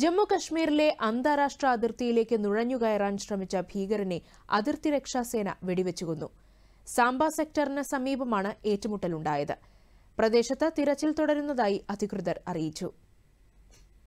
ജമ്മു അന്താരാഷ്ട്ര അതിർത്തിയിലേക്ക് നുഴഞ്ഞുകയറാൻ ശ്രമിച്ച ഭീകരനെ അതിർത്തി രക്ഷാസേന കൊന്നു സാംബ സെക്ടറിന് സമീപമാണ് ഏറ്റുമുട്ടലുണ്ടായത് പ്രദേശത്ത് തിരച്ചിൽ തുടരുന്നതായി അധികൃതർ അറിയിച്ചു